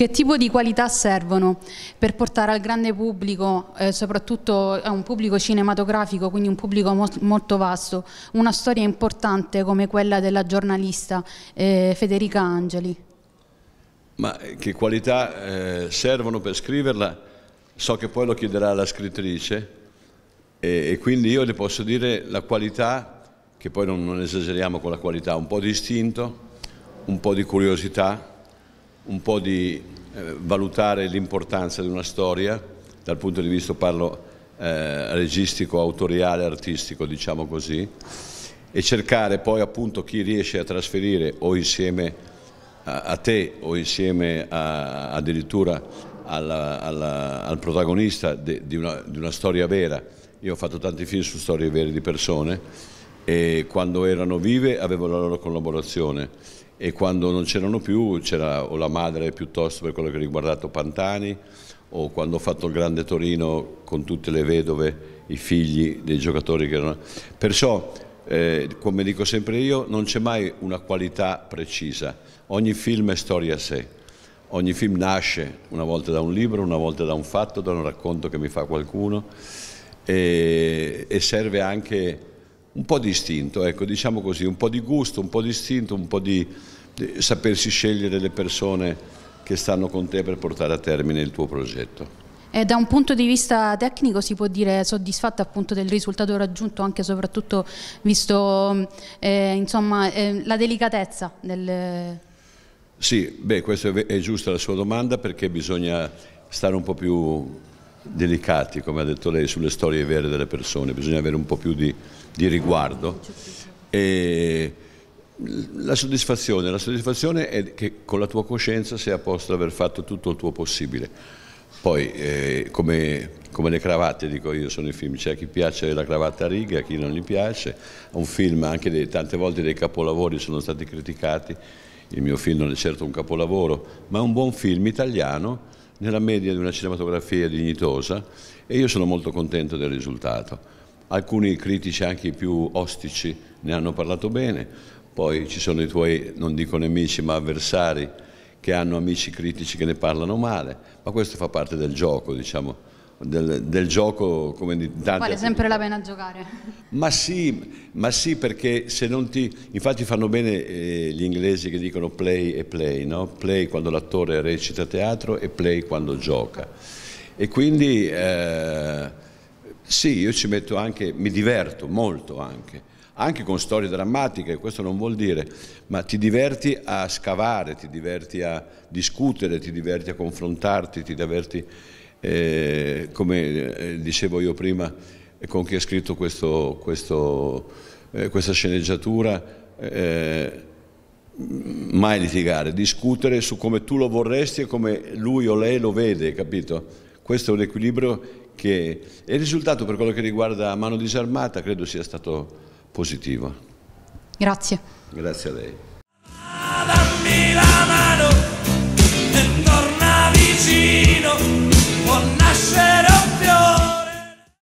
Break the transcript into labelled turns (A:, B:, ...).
A: Che tipo di qualità servono per portare al grande pubblico, eh, soprattutto a un pubblico cinematografico, quindi un pubblico mo molto vasto, una storia importante come quella della giornalista eh, Federica Angeli?
B: Ma eh, che qualità eh, servono per scriverla? So che poi lo chiederà la scrittrice e, e quindi io le posso dire la qualità che poi non, non, esageriamo con la qualità, un po' di istinto, un po' di curiosità, un po' di eh, valutare l'importanza di una storia dal punto di vista parlo eh, registico, autoriale, artistico diciamo così e cercare poi appunto chi riesce a trasferire o insieme a, a te o insieme a, addirittura alla, alla, al protagonista de, di, una, di una storia vera. Io ho fatto tanti film su storie vere di persone e quando erano vive avevo la loro collaborazione e quando non c'erano più c'era o la madre piuttosto per quello che riguardato Pantani o quando ho fatto il Grande Torino con tutte le vedove, i figli dei giocatori che erano... Perciò, eh, come dico sempre io, non c'è mai una qualità precisa, ogni film è storia a sé, ogni film nasce una volta da un libro, una volta da un fatto, da un racconto che mi fa qualcuno e, e serve anche un po' di istinto, ecco, diciamo così, un po' di gusto, un po' di istinto, un po' di, di sapersi scegliere le persone che stanno con te per portare a termine il tuo progetto.
A: E eh, da un punto di vista tecnico si può dire soddisfatta appunto del risultato raggiunto anche soprattutto visto eh, insomma, eh, la delicatezza del...
B: Sì, beh, questa è giusta la sua domanda perché bisogna stare un po' più delicati, come ha detto lei, sulle storie vere delle persone, bisogna avere un po' più di, di riguardo. E la soddisfazione, la soddisfazione è che con la tua coscienza sei a posto di aver fatto tutto il tuo possibile. Poi, eh, come, come, le cravatte, dico io, sono i film, c'è chi piace la cravatta a riga, chi non gli piace, un film, anche dei, tante volte dei capolavori sono stati criticati, il mio film non è certo un capolavoro, ma è un buon film italiano nella media di una cinematografia dignitosa e io sono molto contento del risultato. Alcuni critici, anche i più ostici, ne hanno parlato bene, poi ci sono i tuoi, non dico nemici, ma avversari, che hanno amici critici che ne parlano male, ma questo fa parte del gioco, diciamo del, del, gioco come di tanto. vale sempre
A: la pena giocare
B: ma sì, ma sì perché se non ti infatti fanno bene eh, gli inglesi che dicono play e play no? play quando l'attore recita teatro e play quando gioca e quindi eh, sì io ci metto anche mi diverto molto anche anche con storie drammatiche, questo non vuol dire, ma ti diverti a scavare, ti diverti a discutere, ti diverti a confrontarti, ti diverti eh, come eh, dicevo io prima, eh, con chi ha scritto questo, questo, eh, questa sceneggiatura, eh, mai litigare, discutere su come tu lo vorresti e come lui o lei lo vede, capito? Questo è un equilibrio che... il risultato per quello che riguarda mano disarmata credo sia stato positivo. Grazie. Grazie a
A: lei.